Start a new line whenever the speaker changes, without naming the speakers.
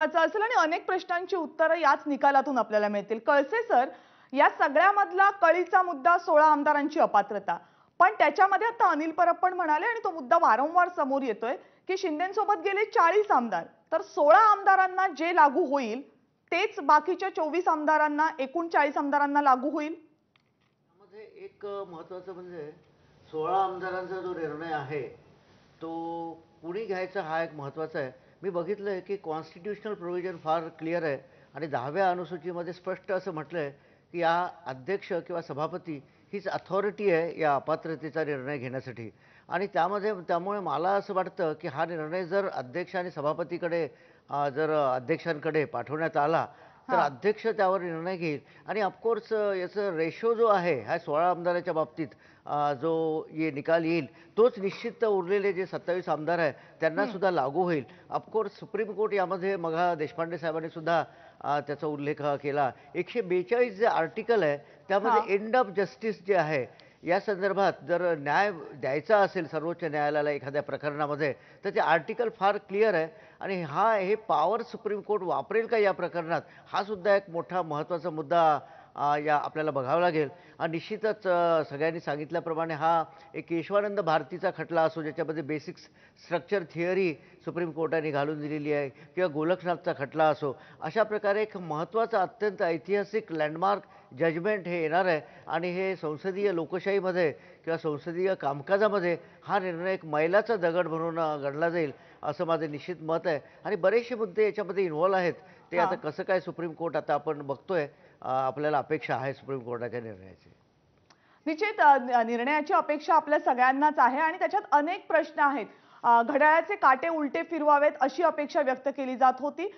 असेल आणि अनेक प्रश्नांची उत्तरं याच निकालातून आपल्याला मिळतील कळसे सर या सगळ्यामधला कळीचा मुद्दा सोळा आमदारांची अपात्रता पण त्याच्यामध्ये आता अनिल परब पण म्हणाले आणि तो मुद्दा वारंवार समोर येतोय की शिंदेसोबत गेले चाळीस आमदार तर सोळा आमदारांना जे लागू होईल तेच बाकीच्या चोवीस आमदारांना एकूण चाळीस आमदारांना लागू होईल
एक महत्वाचं म्हणजे सोळा आमदारांचा जो निर्णय आहे तो कुणी घ्यायचा हा एक महत्वाचा आहे मी बघितलं आहे की कॉन्स्टिट्युशनल प्रोव्हिजन फार क्लिअर आहे आणि दहाव्या अनुसूचीमध्ये स्पष्ट असं म्हटलं आहे की या अध्यक्ष किंवा सभापती हीच अथॉरिटी आहे या अपात्रतेचा निर्णय घेण्यासाठी आणि त्यामध्ये त्यामुळे मला असं वाटतं की हा निर्णय जर अध्यक्ष आणि सभापतीकडे जर अध्यक्षांकडे पाठवण्यात आला तर अध्यक्ष त्यावर निर्णय घेईल आणि ऑफकोर्स याचं रेशो जो आहे हा सोळा आमदाराच्या बाबतीत जो ये निकाल येईल तोच निश्चित उरलेले जे सत्तावीस आमदार आहे त्यांना सुद्धा लागू होईल ऑफकोर्स सुप्रीम कोर्ट यामध्ये मघा देशपांडे साहेबांनी सुद्धा त्याचा उल्लेख केला एकशे बेचाळीस जे आर्टिकल आहे त्यामध्ये एंड ऑफ जस्टिस जे आहे या संदर्भात जर न्याय द्यायचा असेल सर्वोच्च न्यायालयाला एखाद्या प्रकरणामध्ये तर ते आर्टिकल फार क्लिअर आहे आणि हा हे पावर सुप्रीम कोर्ट वापरेल का या प्रकरणात हा सुद्धा एक मोठा महत्त्वाचा मुद्दा या आपल्याला बघावं लागेल आणि निश्चितच सगळ्यांनी सांगितल्याप्रमाणे हा एक केशवानंद भारतीचा खटला असो ज्याच्यामध्ये बेसिक्स स्ट्रक्चर थिअरी सुप्रीम कोर्टाने घालून दिलेली आहे किंवा गोलखनाथचा खटला असो अशा प्रकारे एक महत्त्वाचा अत्यंत ऐतिहासिक लँडमार्क जजमेंट हे येणार आहे आणि हे संसदीय लोकशाहीमध्ये किंवा संसदीय कामकाजामध्ये हा निर्णय एक मैलाचा दगड म्हणून गणला जाईल असं माझं निश्चित मत आहे आणि बरेचसे मुद्दे याच्यामध्ये इन्व्हॉल्व आहेत ते आता कसं काय सुप्रीम कोर्ट आता आपण बघतोय आपल्याला अपेक्षा आहे सुप्रीम कोर्टाच्या निर्णयाची
निश्चित निर्णयाची अपेक्षा आपल्या सगळ्यांनाच आहे आणि त्याच्यात अनेक प्रश्न आहेत घड्याळाचे काटे उलटे फिरवावेत अशी अपेक्षा व्यक्त केली जात होती